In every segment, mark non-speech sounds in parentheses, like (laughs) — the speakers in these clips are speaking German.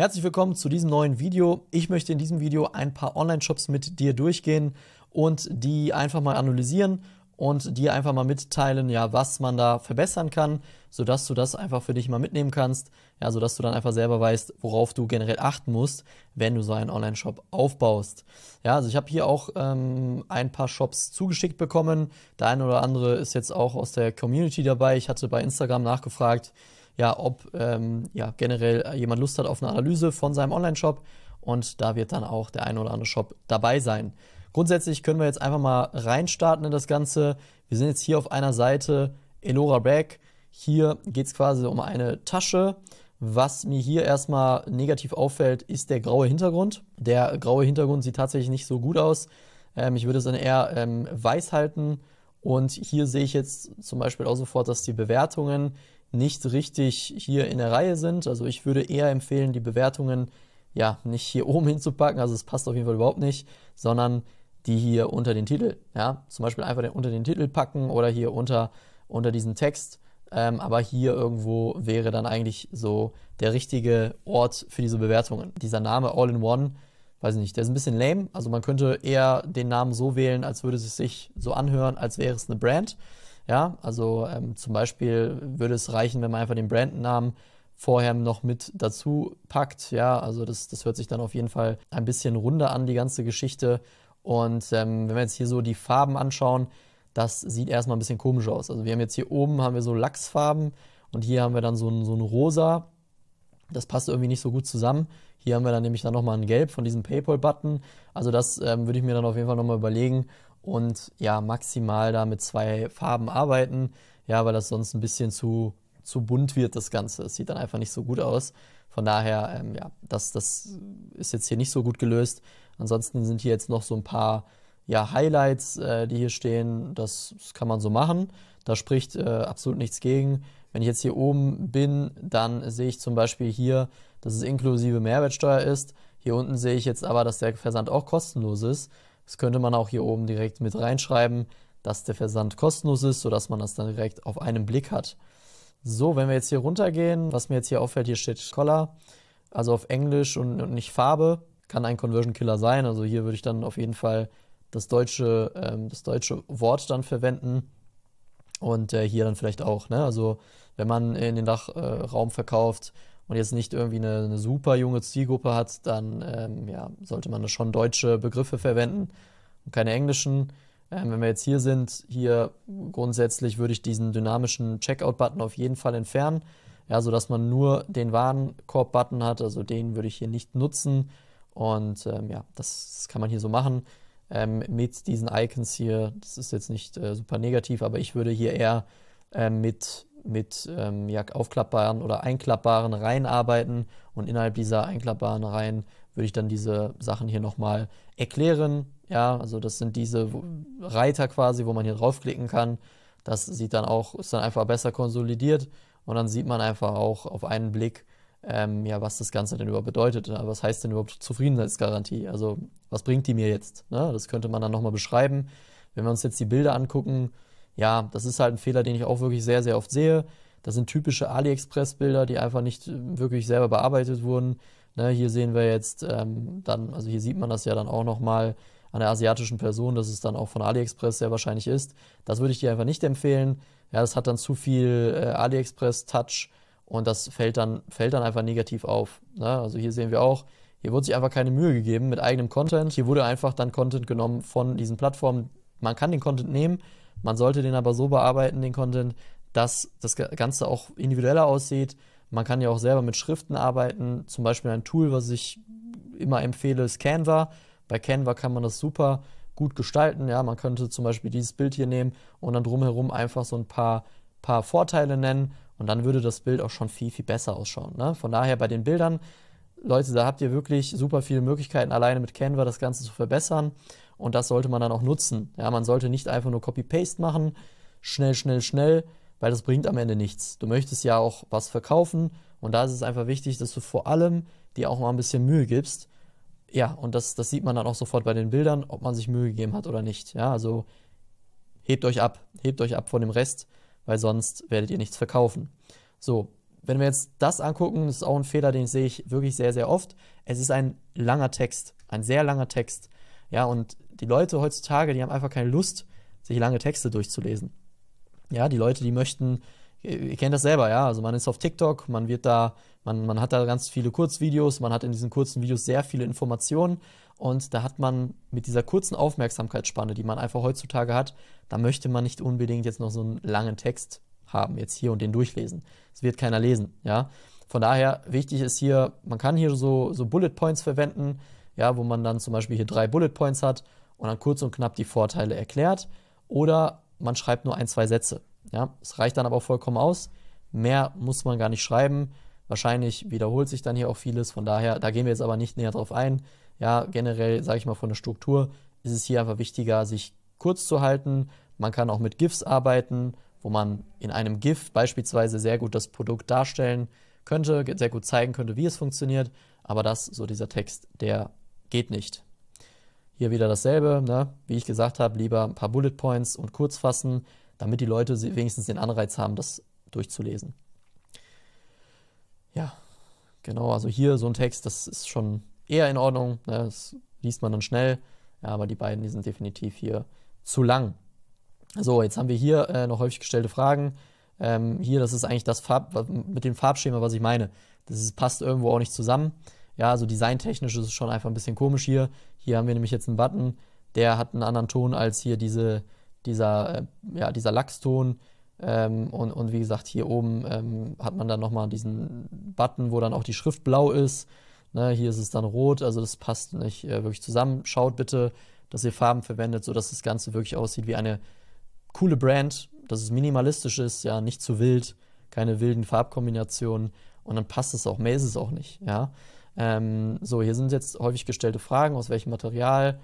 Herzlich willkommen zu diesem neuen Video. Ich möchte in diesem Video ein paar Online-Shops mit dir durchgehen und die einfach mal analysieren und dir einfach mal mitteilen, ja, was man da verbessern kann, sodass du das einfach für dich mal mitnehmen kannst, ja, sodass du dann einfach selber weißt, worauf du generell achten musst, wenn du so einen Online-Shop aufbaust. Ja, also ich habe hier auch ähm, ein paar Shops zugeschickt bekommen. Der eine oder andere ist jetzt auch aus der Community dabei. Ich hatte bei Instagram nachgefragt, ja, ob ähm, ja, generell äh, jemand Lust hat auf eine Analyse von seinem Online-Shop und da wird dann auch der ein oder andere Shop dabei sein. Grundsätzlich können wir jetzt einfach mal reinstarten in das Ganze. Wir sind jetzt hier auf einer Seite Elora Bag. Hier geht es quasi um eine Tasche. Was mir hier erstmal negativ auffällt, ist der graue Hintergrund. Der graue Hintergrund sieht tatsächlich nicht so gut aus. Ähm, ich würde es dann eher ähm, weiß halten. Und hier sehe ich jetzt zum Beispiel auch sofort, dass die Bewertungen nicht richtig hier in der Reihe sind. Also ich würde eher empfehlen, die Bewertungen ja nicht hier (laughs) oben hinzupacken, also es passt auf jeden Fall überhaupt nicht, sondern die hier unter den Titel, ja, zum Beispiel einfach den, unter den Titel packen oder hier unter, unter diesen Text. Ähm, aber hier irgendwo wäre dann eigentlich so der richtige Ort für diese Bewertungen. Dieser Name All in One, weiß ich nicht, der ist ein bisschen lame. Also man könnte eher den Namen so wählen, als würde es sich so anhören, als wäre es eine Brand. Ja, also ähm, zum Beispiel würde es reichen, wenn man einfach den Brandnamen vorher noch mit dazu packt. Ja, also das, das hört sich dann auf jeden Fall ein bisschen runder an, die ganze Geschichte. Und ähm, wenn wir jetzt hier so die Farben anschauen, das sieht erstmal ein bisschen komisch aus. Also wir haben jetzt hier oben haben wir so Lachsfarben und hier haben wir dann so ein, so ein rosa. Das passt irgendwie nicht so gut zusammen. Hier haben wir dann nämlich dann nochmal ein Gelb von diesem Paypal-Button. Also das ähm, würde ich mir dann auf jeden Fall nochmal überlegen, und ja, maximal da mit zwei Farben arbeiten. Ja, weil das sonst ein bisschen zu, zu bunt wird, das Ganze. Es sieht dann einfach nicht so gut aus. Von daher, ähm, ja, das, das ist jetzt hier nicht so gut gelöst. Ansonsten sind hier jetzt noch so ein paar ja, Highlights, äh, die hier stehen. Das, das, kann man so machen. Da spricht äh, absolut nichts gegen. Wenn ich jetzt hier oben bin, dann sehe ich zum Beispiel hier, dass es inklusive Mehrwertsteuer ist. Hier unten sehe ich jetzt aber, dass der Versand auch kostenlos ist. Das könnte man auch hier oben direkt mit reinschreiben, dass der Versand kostenlos ist, sodass man das dann direkt auf einen Blick hat. So, wenn wir jetzt hier runtergehen, was mir jetzt hier auffällt, hier steht Collar, also auf Englisch und, und nicht Farbe, kann ein Conversion Killer sein. Also hier würde ich dann auf jeden Fall das deutsche, ähm, das deutsche Wort dann verwenden und äh, hier dann vielleicht auch. Ne? Also wenn man in den Dachraum äh, verkauft, und jetzt nicht irgendwie eine, eine super junge Zielgruppe hat, dann ähm, ja, sollte man schon deutsche Begriffe verwenden und keine englischen. Ähm, wenn wir jetzt hier sind, hier grundsätzlich würde ich diesen dynamischen Checkout-Button auf jeden Fall entfernen, ja, sodass man nur den Warenkorb-Button hat. Also den würde ich hier nicht nutzen. Und ähm, ja, das, das, kann man hier so machen ähm, mit diesen Icons hier. Das ist jetzt nicht äh, super negativ, aber ich würde hier eher ähm, mit mit ähm, ja, aufklappbaren oder einklappbaren Reihen arbeiten. Und innerhalb dieser einklappbaren Reihen würde ich dann diese Sachen hier nochmal erklären. Ja, also das sind diese Reiter quasi, wo man hier draufklicken kann. Das sieht dann auch, ist dann einfach besser konsolidiert und dann sieht man einfach auch auf einen Blick, ähm, ja, was das Ganze denn überhaupt bedeutet. Was heißt denn überhaupt Zufriedenheitsgarantie? Also, was bringt die mir jetzt? Ne? Das könnte man dann nochmal beschreiben. Wenn wir uns jetzt die Bilder angucken, ja, das ist halt ein Fehler, den ich auch wirklich sehr, sehr oft sehe. Das sind typische AliExpress-Bilder, die einfach nicht äh, wirklich selber bearbeitet wurden. Ne, hier sehen wir jetzt ähm, dann, also hier sieht man das ja dann auch nochmal an der asiatischen Person, dass es dann auch von AliExpress sehr wahrscheinlich ist. Das würde ich dir einfach nicht empfehlen. Ja, das hat dann zu viel äh, AliExpress-Touch und das fällt dann, fällt dann einfach negativ auf. Ne? Also hier sehen wir auch, hier wurde sich einfach keine Mühe gegeben mit eigenem Content. Hier wurde einfach dann Content genommen von diesen Plattformen. Man kann den Content nehmen, man sollte den aber so bearbeiten, den Content, dass das Ganze auch individueller aussieht. Man kann ja auch selber mit Schriften arbeiten. Zum Beispiel ein Tool, was ich immer empfehle, ist Canva. Bei Canva kann man das super gut gestalten. Ja, man könnte zum Beispiel dieses Bild hier nehmen und dann drumherum einfach so ein paar, paar Vorteile nennen und dann würde das Bild auch schon viel, viel besser ausschauen. Ne? Von daher bei den Bildern, Leute, da habt ihr wirklich super viele Möglichkeiten, alleine mit Canva das Ganze zu verbessern. Und das sollte man dann auch nutzen. Ja, man sollte nicht einfach nur Copy-Paste machen, schnell, schnell, schnell, weil das bringt am Ende nichts. Du möchtest ja auch was verkaufen und da ist es einfach wichtig, dass du vor allem dir auch mal ein bisschen Mühe gibst. Ja, und das, das sieht man dann auch sofort bei den Bildern, ob man sich Mühe gegeben hat oder nicht. Ja, also hebt euch ab, hebt euch ab von dem Rest, weil sonst werdet ihr nichts verkaufen. So, wenn wir jetzt das angucken, das ist auch ein Fehler, den sehe ich wirklich sehr, sehr oft. Es ist ein langer Text, ein sehr langer Text. Ja, und die Leute heutzutage, die haben einfach keine Lust, sich lange Texte durchzulesen. Ja, die Leute, die möchten, ihr kennt das selber, ja, also man ist auf TikTok, man wird da, man, man hat da ganz viele Kurzvideos, man hat in diesen kurzen Videos sehr viele Informationen und da hat man mit dieser kurzen Aufmerksamkeitsspanne, die man einfach heutzutage hat, da möchte man nicht unbedingt jetzt noch so einen langen Text haben, jetzt hier und den durchlesen. Das wird keiner lesen, ja. Von daher, wichtig ist hier, man kann hier so, so Bullet Points verwenden, ja, wo man dann zum Beispiel hier drei Bullet Points hat und dann kurz und knapp die Vorteile erklärt. Oder man schreibt nur ein, zwei Sätze. Ja, es reicht dann aber vollkommen aus. Mehr muss man gar nicht schreiben. Wahrscheinlich wiederholt sich dann hier auch vieles. Von daher, da gehen wir jetzt aber nicht näher drauf ein. Ja, generell sage ich mal von der Struktur ist es hier einfach wichtiger, sich kurz zu halten. Man kann auch mit GIFs arbeiten, wo man in einem GIF beispielsweise sehr gut das Produkt darstellen könnte, sehr gut zeigen könnte, wie es funktioniert. Aber das, so dieser Text, der geht nicht. Hier wieder dasselbe, ne? wie ich gesagt habe, lieber ein paar Bullet Points und kurz fassen, damit die Leute wenigstens den Anreiz haben, das durchzulesen. Ja, genau, also hier so ein Text, das ist schon eher in Ordnung, ne? das liest man dann schnell, ja, aber die beiden, die sind definitiv hier zu lang. So, jetzt haben wir hier äh, noch häufig gestellte Fragen. Ähm, hier, das ist eigentlich das Farb, mit dem Farbschema, was ich meine. Das ist, passt irgendwo auch nicht zusammen. Ja, also designtechnisch ist es schon einfach ein bisschen komisch hier. Hier haben wir nämlich jetzt einen Button, der hat einen anderen Ton als hier diese, dieser, äh, ja, dieser Lachston. Ähm, und, und wie gesagt, hier oben ähm, hat man dann nochmal diesen Button, wo dann auch die Schrift blau ist. Ne, hier ist es dann rot, also das passt nicht äh, wirklich zusammen. Schaut bitte, dass ihr Farben verwendet, sodass das Ganze wirklich aussieht wie eine coole Brand, dass es minimalistisch ist, ja, nicht zu wild, keine wilden Farbkombinationen. Und dann passt es auch, mehr ist es auch nicht, ja. Ähm, so, hier sind jetzt häufig gestellte Fragen, aus welchem Material,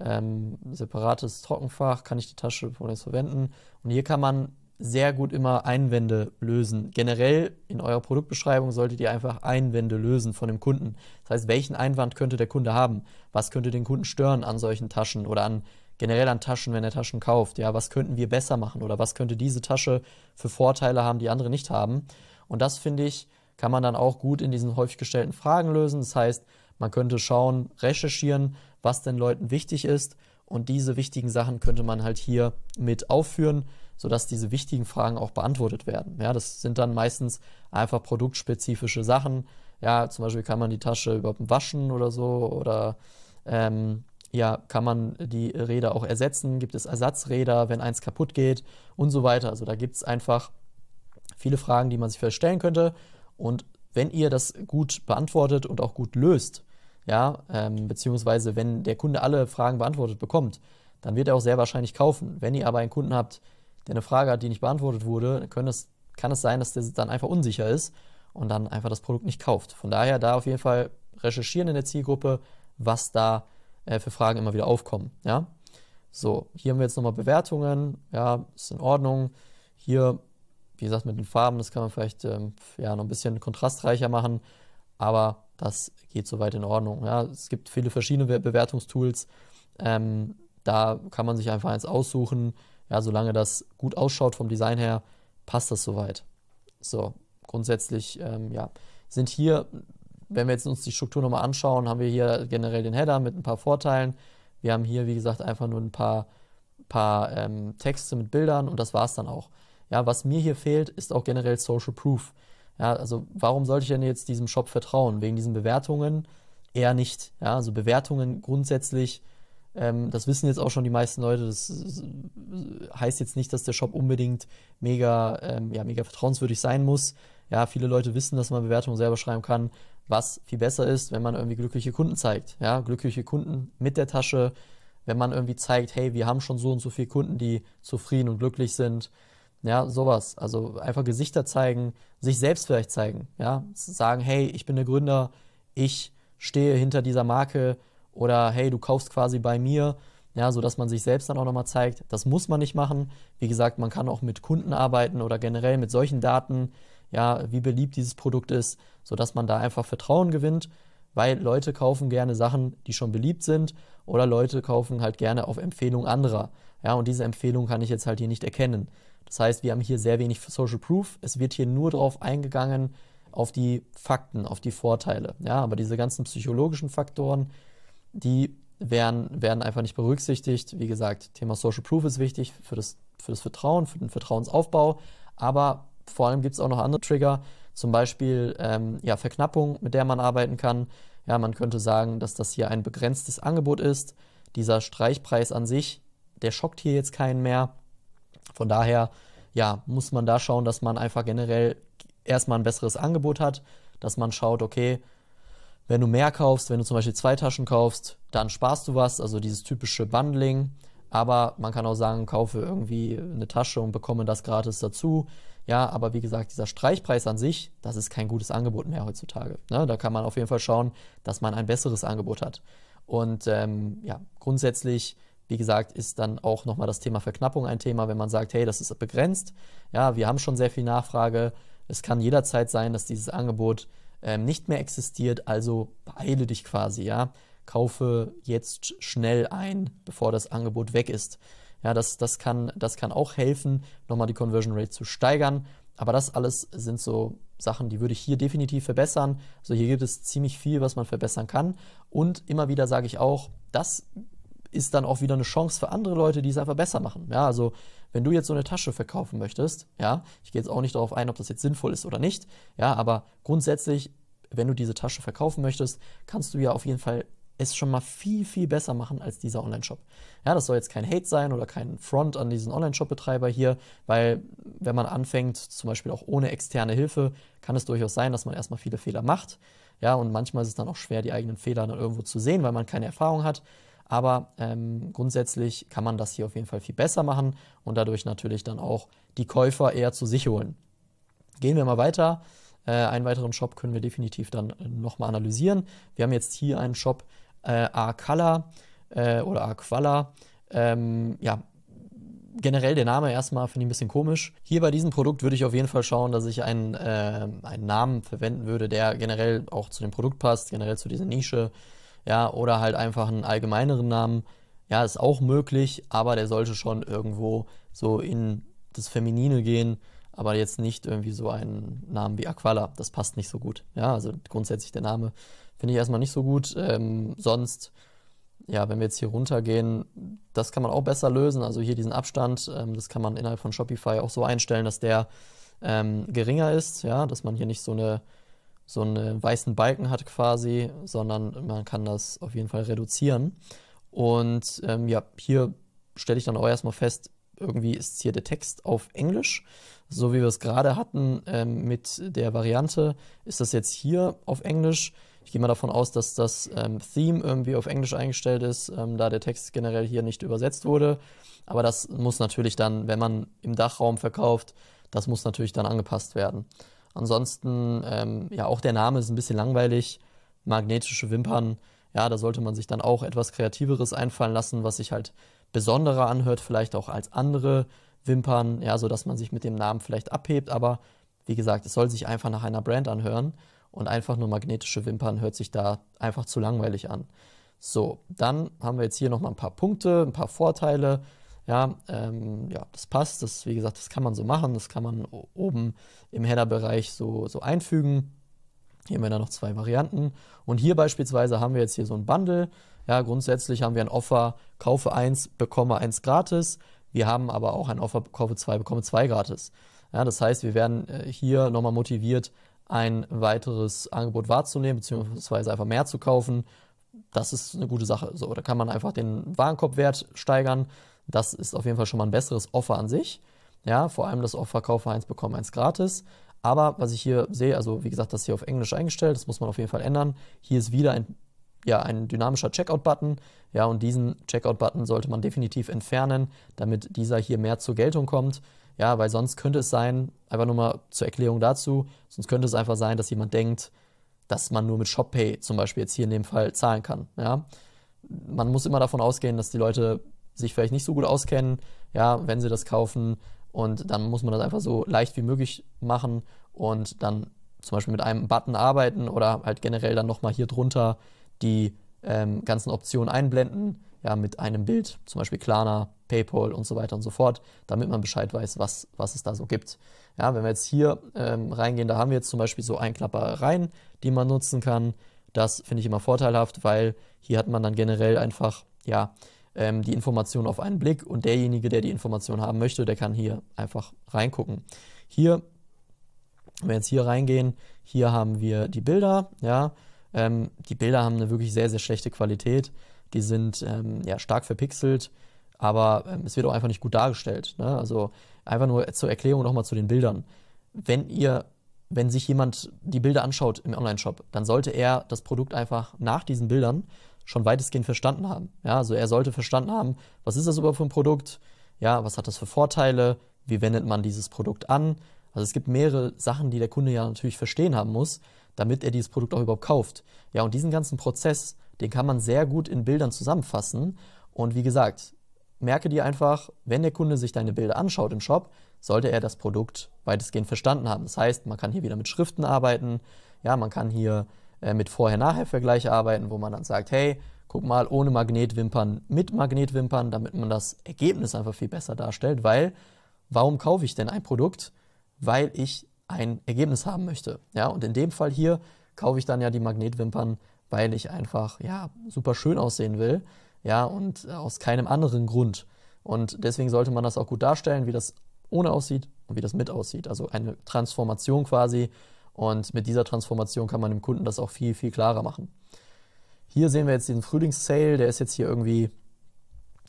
ähm, separates Trockenfach, kann ich die Tasche verwenden? Und hier kann man sehr gut immer Einwände lösen. Generell in eurer Produktbeschreibung solltet ihr einfach Einwände lösen von dem Kunden. Das heißt, welchen Einwand könnte der Kunde haben? Was könnte den Kunden stören an solchen Taschen oder an generell an Taschen, wenn er Taschen kauft? Ja, was könnten wir besser machen oder was könnte diese Tasche für Vorteile haben, die andere nicht haben? Und das finde ich kann man dann auch gut in diesen häufig gestellten Fragen lösen. Das heißt, man könnte schauen, recherchieren, was den Leuten wichtig ist. Und diese wichtigen Sachen könnte man halt hier mit aufführen, sodass diese wichtigen Fragen auch beantwortet werden. Ja, das sind dann meistens einfach produktspezifische Sachen. Ja, zum Beispiel kann man die Tasche überhaupt waschen oder so oder ähm, ja, kann man die Räder auch ersetzen? Gibt es Ersatzräder, wenn eins kaputt geht und so weiter? Also da gibt es einfach viele Fragen, die man sich vielleicht stellen könnte. Und wenn ihr das gut beantwortet und auch gut löst, ja, ähm, beziehungsweise wenn der Kunde alle Fragen beantwortet bekommt, dann wird er auch sehr wahrscheinlich kaufen. Wenn ihr aber einen Kunden habt, der eine Frage hat, die nicht beantwortet wurde, können es, kann es sein, dass der dann einfach unsicher ist und dann einfach das Produkt nicht kauft. Von daher da auf jeden Fall recherchieren in der Zielgruppe, was da äh, für Fragen immer wieder aufkommen. Ja? So, hier haben wir jetzt nochmal Bewertungen, ja, ist in Ordnung. Hier wie gesagt, mit den Farben, das kann man vielleicht ähm, ja, noch ein bisschen kontrastreicher machen, aber das geht soweit in Ordnung. Ja. Es gibt viele verschiedene Bewertungstools. Ähm, da kann man sich einfach eins aussuchen. Ja, solange das gut ausschaut vom Design her, passt das soweit. So, grundsätzlich ähm, ja, sind hier, wenn wir jetzt uns die Struktur nochmal anschauen, haben wir hier generell den Header mit ein paar Vorteilen. Wir haben hier, wie gesagt, einfach nur ein paar, paar ähm, Texte mit Bildern und das war es dann auch. Ja, was mir hier fehlt, ist auch generell Social Proof. Ja, also warum sollte ich denn jetzt diesem Shop vertrauen? Wegen diesen Bewertungen eher nicht. Ja, also Bewertungen grundsätzlich, ähm, das wissen jetzt auch schon die meisten Leute, das heißt jetzt nicht, dass der Shop unbedingt mega, ähm, ja, mega vertrauenswürdig sein muss. Ja, viele Leute wissen, dass man Bewertungen selber schreiben kann, was viel besser ist, wenn man irgendwie glückliche Kunden zeigt. Ja, glückliche Kunden mit der Tasche, wenn man irgendwie zeigt, hey, wir haben schon so und so viele Kunden, die zufrieden und glücklich sind. Ja, sowas. Also einfach Gesichter zeigen, sich selbst vielleicht zeigen. Ja, sagen, hey, ich bin der Gründer, ich stehe hinter dieser Marke oder hey, du kaufst quasi bei mir. Ja, so man sich selbst dann auch nochmal zeigt. Das muss man nicht machen. Wie gesagt, man kann auch mit Kunden arbeiten oder generell mit solchen Daten. Ja, wie beliebt dieses Produkt ist, sodass man da einfach Vertrauen gewinnt weil Leute kaufen gerne Sachen, die schon beliebt sind oder Leute kaufen halt gerne auf Empfehlung anderer. Ja, und diese Empfehlung kann ich jetzt halt hier nicht erkennen. Das heißt, wir haben hier sehr wenig Social Proof. Es wird hier nur darauf eingegangen, auf die Fakten, auf die Vorteile. Ja, aber diese ganzen psychologischen Faktoren, die werden, werden einfach nicht berücksichtigt. Wie gesagt, Thema Social Proof ist wichtig für das, für das Vertrauen, für den Vertrauensaufbau. Aber vor allem gibt es auch noch andere Trigger, zum Beispiel ähm, ja, Verknappung, mit der man arbeiten kann. Ja, man könnte sagen, dass das hier ein begrenztes Angebot ist. Dieser Streichpreis an sich, der schockt hier jetzt keinen mehr. Von daher, ja, muss man da schauen, dass man einfach generell erstmal ein besseres Angebot hat, dass man schaut, okay, wenn du mehr kaufst, wenn du zum Beispiel zwei Taschen kaufst, dann sparst du was, also dieses typische Bundling. Aber man kann auch sagen, kaufe irgendwie eine Tasche und bekomme das gratis dazu. Ja, aber wie gesagt, dieser Streichpreis an sich, das ist kein gutes Angebot mehr heutzutage. Ne? Da kann man auf jeden Fall schauen, dass man ein besseres Angebot hat. Und ähm, ja, grundsätzlich wie gesagt, ist dann auch nochmal das Thema Verknappung ein Thema, wenn man sagt, hey, das ist begrenzt. Ja, wir haben schon sehr viel Nachfrage. Es kann jederzeit sein, dass dieses Angebot ähm, nicht mehr existiert. Also beeile dich quasi, ja. Kaufe jetzt schnell ein, bevor das Angebot weg ist. Ja, das, das, kann, das kann auch helfen, nochmal die Conversion Rate zu steigern. Aber das alles sind so Sachen, die würde ich hier definitiv verbessern. Also hier gibt es ziemlich viel, was man verbessern kann. Und immer wieder sage ich auch, das ist dann auch wieder eine Chance für andere Leute, die es einfach besser machen. Ja, also wenn du jetzt so eine Tasche verkaufen möchtest, ja, ich gehe jetzt auch nicht darauf ein, ob das jetzt sinnvoll ist oder nicht, ja, aber grundsätzlich, wenn du diese Tasche verkaufen möchtest, kannst du ja auf jeden Fall es schon mal viel, viel besser machen als dieser Online-Shop. Ja, das soll jetzt kein Hate sein oder kein Front an diesen Online-Shop-Betreiber hier, weil wenn man anfängt, zum Beispiel auch ohne externe Hilfe, kann es durchaus sein, dass man erstmal viele Fehler macht. Ja, und manchmal ist es dann auch schwer, die eigenen Fehler dann irgendwo zu sehen, weil man keine Erfahrung hat. Aber ähm, grundsätzlich kann man das hier auf jeden Fall viel besser machen und dadurch natürlich dann auch die Käufer eher zu sich holen. Gehen wir mal weiter. Äh, einen weiteren Shop können wir definitiv dann äh, nochmal analysieren. Wir haben jetzt hier einen Shop äh, A-Color äh, oder A-Quala. Ähm, ja, generell der Name erstmal finde ich ein bisschen komisch. Hier bei diesem Produkt würde ich auf jeden Fall schauen, dass ich einen, äh, einen Namen verwenden würde, der generell auch zu dem Produkt passt, generell zu dieser Nische ja, oder halt einfach einen allgemeineren Namen, ja, ist auch möglich, aber der sollte schon irgendwo so in das Feminine gehen, aber jetzt nicht irgendwie so einen Namen wie Aquala, das passt nicht so gut, ja, also grundsätzlich der Name finde ich erstmal nicht so gut, ähm, sonst ja, wenn wir jetzt hier runtergehen, das kann man auch besser lösen. Also hier diesen Abstand, ähm, das kann man innerhalb von Shopify auch so einstellen, dass der ähm, geringer ist, ja, dass man hier nicht so eine so einen äh, weißen Balken hat quasi, sondern man kann das auf jeden Fall reduzieren. Und ähm, ja, hier stelle ich dann auch erstmal fest, irgendwie ist hier der Text auf Englisch. So wie wir es gerade hatten ähm, mit der Variante, ist das jetzt hier auf Englisch. Ich gehe mal davon aus, dass das ähm, Theme irgendwie auf Englisch eingestellt ist, ähm, da der Text generell hier nicht übersetzt wurde. Aber das muss natürlich dann, wenn man im Dachraum verkauft, das muss natürlich dann angepasst werden. Ansonsten, ähm, ja, auch der Name ist ein bisschen langweilig. Magnetische Wimpern, ja, da sollte man sich dann auch etwas Kreativeres einfallen lassen, was sich halt besonderer anhört, vielleicht auch als andere Wimpern, ja, sodass man sich mit dem Namen vielleicht abhebt. Aber wie gesagt, es soll sich einfach nach einer Brand anhören und einfach nur magnetische Wimpern hört sich da einfach zu langweilig an. So, dann haben wir jetzt hier nochmal ein paar Punkte, ein paar Vorteile. Ja, ähm, ja, das passt. Das, wie gesagt, das kann man so machen. Das kann man oben im Header-Bereich so, so einfügen. Hier haben wir dann noch zwei Varianten. Und hier beispielsweise haben wir jetzt hier so ein Bundle. Ja, grundsätzlich haben wir ein Offer, kaufe 1, bekomme 1 gratis. Wir haben aber auch ein Offer, kaufe 2, bekomme 2 gratis. Ja, das heißt, wir werden äh, hier nochmal motiviert, ein weiteres Angebot wahrzunehmen, beziehungsweise einfach mehr zu kaufen das ist eine gute Sache. So, da kann man einfach den Warenkorbwert steigern. Das ist auf jeden Fall schon mal ein besseres Offer an sich. Ja, vor allem das Offer Kaufe eins bekomme eins gratis. Aber was ich hier sehe, also wie gesagt, das ist hier auf Englisch eingestellt, das muss man auf jeden Fall ändern. Hier ist wieder ein, ja, ein dynamischer Checkout-Button. Ja, und diesen Checkout-Button sollte man definitiv entfernen, damit dieser hier mehr zur Geltung kommt. Ja, weil sonst könnte es sein, einfach nur mal zur Erklärung dazu, sonst könnte es einfach sein, dass jemand denkt, dass man nur mit ShopPay zum Beispiel jetzt hier in dem Fall zahlen kann. Ja? Man muss immer davon ausgehen, dass die Leute sich vielleicht nicht so gut auskennen, ja, wenn sie das kaufen. Und dann muss man das einfach so leicht wie möglich machen und dann zum Beispiel mit einem Button arbeiten oder halt generell dann nochmal hier drunter die ähm, ganzen Optionen einblenden ja, mit einem Bild, zum Beispiel Klarna, PayPal und so weiter und so fort, damit man Bescheid weiß, was, was es da so gibt. Ja, wenn wir jetzt hier ähm, reingehen, da haben wir jetzt zum Beispiel so Einklappereien, die man nutzen kann. Das finde ich immer vorteilhaft, weil hier hat man dann generell einfach ja, ähm, die Information auf einen Blick und derjenige, der die Information haben möchte, der kann hier einfach reingucken. Hier, wenn wir jetzt hier reingehen, hier haben wir die Bilder. Ja, ähm, die Bilder haben eine wirklich sehr, sehr schlechte Qualität die sind ähm, ja stark verpixelt, aber ähm, es wird auch einfach nicht gut dargestellt. Ne? Also einfach nur zur Erklärung nochmal zu den Bildern. Wenn ihr, wenn sich jemand die Bilder anschaut im Online-Shop, dann sollte er das Produkt einfach nach diesen Bildern schon weitestgehend verstanden haben. Ja, also er sollte verstanden haben, was ist das überhaupt für ein Produkt? Ja, was hat das für Vorteile? Wie wendet man dieses Produkt an? Also es gibt mehrere Sachen, die der Kunde ja natürlich verstehen haben muss, damit er dieses Produkt auch überhaupt kauft. Ja, und diesen ganzen Prozess den kann man sehr gut in Bildern zusammenfassen. Und wie gesagt, merke dir einfach, wenn der Kunde sich deine Bilder anschaut im Shop, sollte er das Produkt weitestgehend verstanden haben. Das heißt, man kann hier wieder mit Schriften arbeiten, ja, man kann hier äh, mit Vorher-Nachher-Vergleich arbeiten, wo man dann sagt, hey, guck mal, ohne Magnetwimpern, mit Magnetwimpern, damit man das Ergebnis einfach viel besser darstellt, weil warum kaufe ich denn ein Produkt? Weil ich ein Ergebnis haben möchte. Ja, und in dem Fall hier kaufe ich dann ja die Magnetwimpern, weil ich einfach, ja, super schön aussehen will, ja, und äh, aus keinem anderen Grund. Und deswegen sollte man das auch gut darstellen, wie das ohne aussieht und wie das mit aussieht. Also eine Transformation quasi. Und mit dieser Transformation kann man dem Kunden das auch viel, viel klarer machen. Hier sehen wir jetzt den Frühlingssale, der ist jetzt hier irgendwie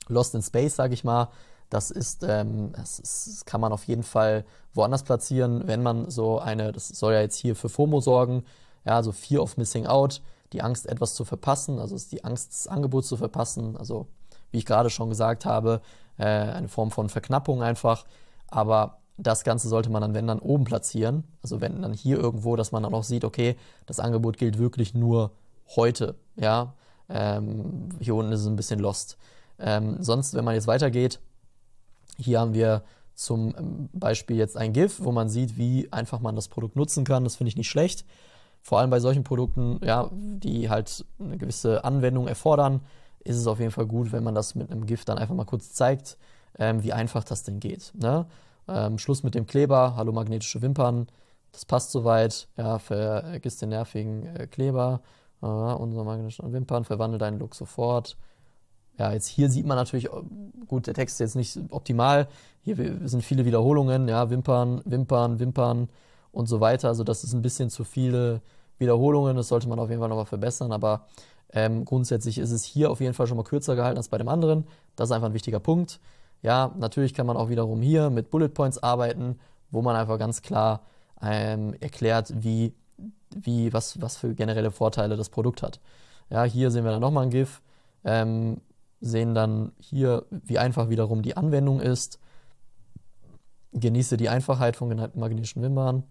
Lost in Space, sage ich mal. Das ist, ähm, das ist, kann man auf jeden Fall woanders platzieren, wenn man so eine, das soll ja jetzt hier für FOMO sorgen, ja, also Fear of Missing Out, die Angst, etwas zu verpassen, also ist die Angst, das Angebot zu verpassen, also wie ich gerade schon gesagt habe, äh, eine Form von Verknappung einfach. Aber das Ganze sollte man dann, wenn dann, oben platzieren. Also wenn dann hier irgendwo, dass man dann auch sieht, okay, das Angebot gilt wirklich nur heute. Ja, ähm, hier unten ist es ein bisschen lost. Ähm, sonst, wenn man jetzt weitergeht, hier haben wir zum ähm, Beispiel jetzt ein GIF, wo man sieht, wie einfach man das Produkt nutzen kann. Das finde ich nicht schlecht vor allem bei solchen Produkten, ja, die halt eine gewisse Anwendung erfordern, ist es auf jeden Fall gut, wenn man das mit einem Gift dann einfach mal kurz zeigt, ähm, wie einfach das denn geht. Ne? Ähm, Schluss mit dem Kleber, hallo magnetische Wimpern, das passt soweit, ja, vergiss den nervigen äh, Kleber, äh, unsere magnetischen Wimpern, verwandle deinen Look sofort. Ja, jetzt hier sieht man natürlich, gut, der Text ist jetzt nicht optimal, hier sind viele Wiederholungen, ja, Wimpern, Wimpern, Wimpern, und so weiter. Also das ist ein bisschen zu viele Wiederholungen, das sollte man auf jeden Fall nochmal verbessern, aber ähm, grundsätzlich ist es hier auf jeden Fall schon mal kürzer gehalten als bei dem anderen. Das ist einfach ein wichtiger Punkt. Ja, natürlich kann man auch wiederum hier mit Bullet Points arbeiten, wo man einfach ganz klar ähm, erklärt, wie, wie, was, was für generelle Vorteile das Produkt hat. Ja, hier sehen wir dann nochmal ein GIF, ähm, sehen dann hier, wie einfach wiederum die Anwendung ist. Genieße die Einfachheit von geneigten magnetischen Wimpern.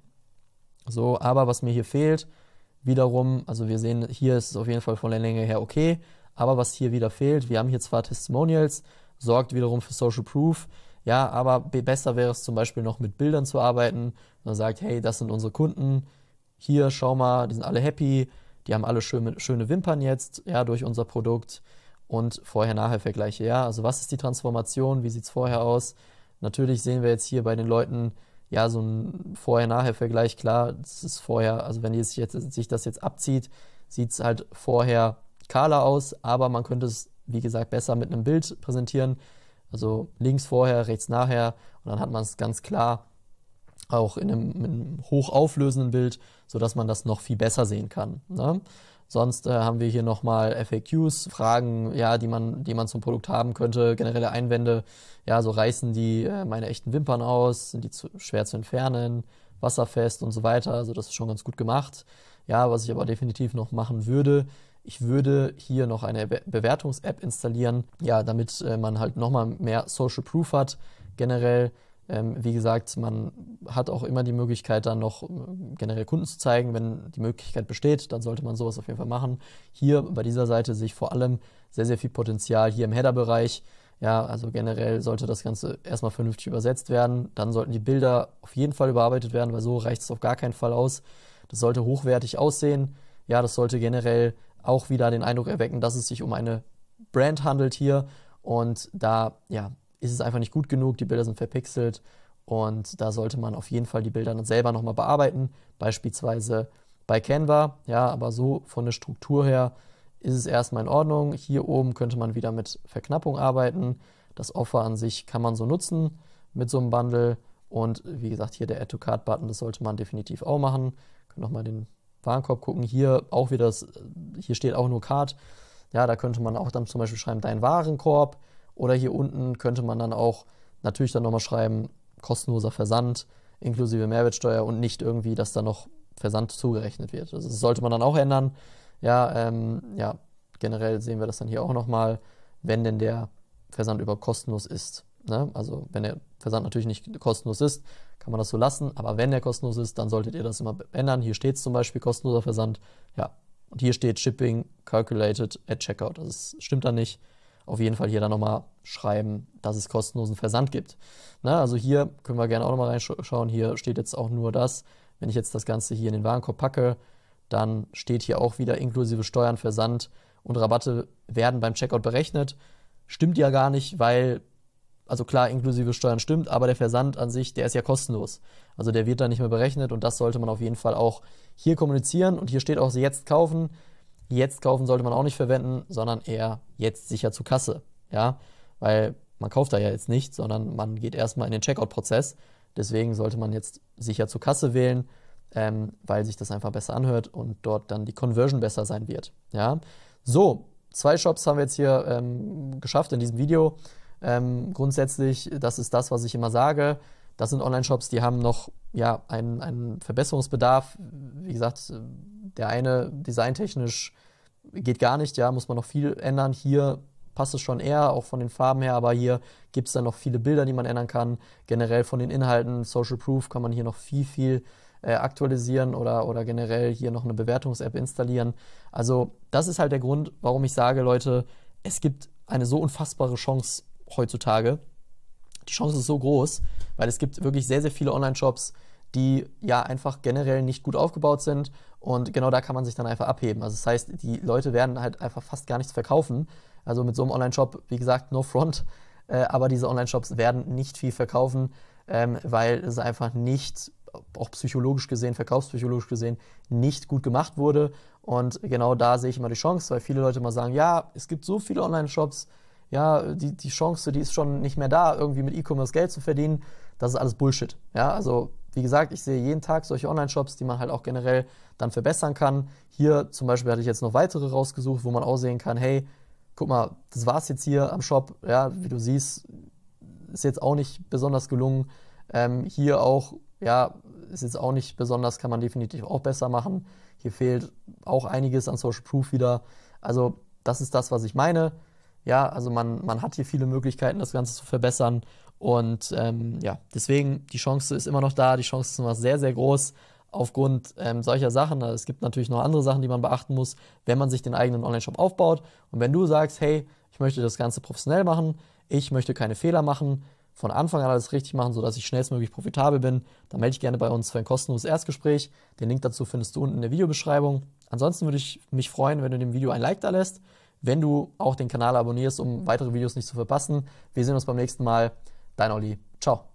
So, aber was mir hier fehlt, wiederum, also wir sehen, hier ist es auf jeden Fall von der Länge her okay, aber was hier wieder fehlt, wir haben hier zwar Testimonials, sorgt wiederum für Social Proof, ja, aber besser wäre es zum Beispiel noch mit Bildern zu arbeiten. Man sagt, hey, das sind unsere Kunden, hier, schau mal, die sind alle happy, die haben alle schöne, schöne Wimpern jetzt, ja, durch unser Produkt und Vorher-Nachher-Vergleiche, ja, also was ist die Transformation, wie sieht es vorher aus? Natürlich sehen wir jetzt hier bei den Leuten, ja, so ein Vorher-Nachher-Vergleich, klar, das ist vorher, also wenn jetzt, jetzt, sich das jetzt abzieht, sieht es halt vorher kahler aus, aber man könnte es, wie gesagt, besser mit einem Bild präsentieren. Also links vorher, rechts nachher und dann hat man es ganz klar auch in einem, in einem hochauflösenden Bild, sodass man das noch viel besser sehen kann. Ne? Sonst äh, haben wir hier nochmal FAQs, Fragen, ja, die man, die man zum Produkt haben könnte, generelle Einwände, ja, so reißen die äh, meine echten Wimpern aus, sind die zu, schwer zu entfernen, wasserfest und so weiter. Also das ist schon ganz gut gemacht. Ja, was ich aber definitiv noch machen würde, ich würde hier noch eine Be Bewertungs-App installieren, ja, damit äh, man halt nochmal mehr Social Proof hat generell ähm, wie gesagt, man hat auch immer die Möglichkeit, dann noch äh, generell Kunden zu zeigen. Wenn die Möglichkeit besteht, dann sollte man sowas auf jeden Fall machen. Hier bei dieser Seite sehe ich vor allem sehr, sehr viel Potenzial hier im Header-Bereich. Ja, also generell sollte das Ganze erstmal vernünftig übersetzt werden. Dann sollten die Bilder auf jeden Fall überarbeitet werden, weil so reicht es auf gar keinen Fall aus. Das sollte hochwertig aussehen. Ja, das sollte generell auch wieder den Eindruck erwecken, dass es sich um eine Brand handelt hier. Und da, ja, ist es einfach nicht gut genug, die Bilder sind verpixelt und da sollte man auf jeden Fall die Bilder dann selber nochmal bearbeiten, beispielsweise bei Canva. Ja, aber so von der Struktur her ist es erstmal in Ordnung. Hier oben könnte man wieder mit Verknappung arbeiten. Das Offer an sich kann man so nutzen mit so einem Bundle. Und wie gesagt, hier der Add to Card Button, das sollte man definitiv auch machen. Können nochmal den Warenkorb gucken. Hier auch wieder, das, hier steht auch nur Card. Ja, da könnte man auch dann zum Beispiel schreiben, dein Warenkorb. Oder hier unten könnte man dann auch natürlich dann nochmal schreiben, kostenloser Versand inklusive Mehrwertsteuer und nicht irgendwie, dass da noch Versand zugerechnet wird. Also das sollte man dann auch ändern. Ja, ähm, ja, generell sehen wir das dann hier auch nochmal, wenn denn der Versand über kostenlos ist. Ne? Also wenn der Versand natürlich nicht kostenlos ist, kann man das so lassen. Aber wenn der kostenlos ist, dann solltet ihr das immer ändern. Hier steht es zum Beispiel kostenloser Versand. Ja, und hier steht Shipping calculated at Checkout. Das also es stimmt dann nicht auf jeden Fall hier dann nochmal schreiben, dass es kostenlosen Versand gibt. Na, also hier können wir gerne auch nochmal reinschauen. Hier steht jetzt auch nur das. Wenn ich jetzt das Ganze hier in den Warenkorb packe, dann steht hier auch wieder inklusive Steuern, Versand und Rabatte werden beim Checkout berechnet. Stimmt ja gar nicht, weil, also klar, inklusive Steuern stimmt, aber der Versand an sich, der ist ja kostenlos. Also der wird dann nicht mehr berechnet und das sollte man auf jeden Fall auch hier kommunizieren. Und hier steht auch jetzt kaufen jetzt kaufen sollte man auch nicht verwenden, sondern eher jetzt sicher zur Kasse. Ja, weil man kauft da ja jetzt nicht, sondern man geht erstmal in den Checkout-Prozess. Deswegen sollte man jetzt sicher zur Kasse wählen, ähm, weil sich das einfach besser anhört und dort dann die Conversion besser sein wird. Ja, so zwei Shops haben wir jetzt hier ähm, geschafft in diesem Video. Ähm, grundsätzlich, das ist das, was ich immer sage. Das sind Online-Shops, die haben noch ja, einen, einen Verbesserungsbedarf. Wie gesagt, der eine designtechnisch geht gar nicht, ja, muss man noch viel ändern. Hier passt es schon eher, auch von den Farben her, aber hier gibt es dann noch viele Bilder, die man ändern kann. Generell von den Inhalten, Social Proof kann man hier noch viel, viel äh, aktualisieren oder, oder generell hier noch eine Bewertungs-App installieren. Also das ist halt der Grund, warum ich sage, Leute, es gibt eine so unfassbare Chance heutzutage. Die Chance ist so groß, weil es gibt wirklich sehr, sehr viele Online-Shops, die ja einfach generell nicht gut aufgebaut sind und genau da kann man sich dann einfach abheben. Also das heißt, die Leute werden halt einfach fast gar nichts verkaufen. Also mit so einem Online-Shop, wie gesagt, no front. Äh, aber diese Online-Shops werden nicht viel verkaufen, ähm, weil es einfach nicht, auch psychologisch gesehen, verkaufspsychologisch gesehen, nicht gut gemacht wurde. Und genau da sehe ich immer die Chance, weil viele Leute immer sagen, ja, es gibt so viele Online-Shops, ja, die, die Chance, die ist schon nicht mehr da, irgendwie mit E-Commerce Geld zu verdienen. Das ist alles Bullshit. Ja, also wie gesagt, ich sehe jeden Tag solche Online-Shops, die man halt auch generell dann verbessern kann. Hier zum Beispiel hatte ich jetzt noch weitere rausgesucht, wo man auch sehen kann, hey, guck mal, das war es jetzt hier am Shop. Ja, wie du siehst, ist jetzt auch nicht besonders gelungen. Ähm, hier auch, ja, ist jetzt auch nicht besonders, kann man definitiv auch besser machen. Hier fehlt auch einiges an Social Proof wieder. Also, das ist das, was ich meine. Ja, also man, man hat hier viele Möglichkeiten, das Ganze zu verbessern. Und ähm, ja, deswegen, die Chance ist immer noch da, die Chance ist immer sehr, sehr groß aufgrund ähm, solcher Sachen. Also es gibt natürlich noch andere Sachen, die man beachten muss, wenn man sich den eigenen Online-Shop aufbaut. Und wenn du sagst, hey, ich möchte das Ganze professionell machen, ich möchte keine Fehler machen, von Anfang an alles richtig machen, sodass ich schnellstmöglich profitabel bin, dann melde dich gerne bei uns für ein kostenloses Erstgespräch. Den Link dazu findest du unten in der Videobeschreibung. Ansonsten würde ich mich freuen, wenn du dem Video ein Like da lässt, wenn du auch den Kanal abonnierst, um weitere Videos nicht zu verpassen. Wir sehen uns beim nächsten Mal. Dein Olli. Ciao.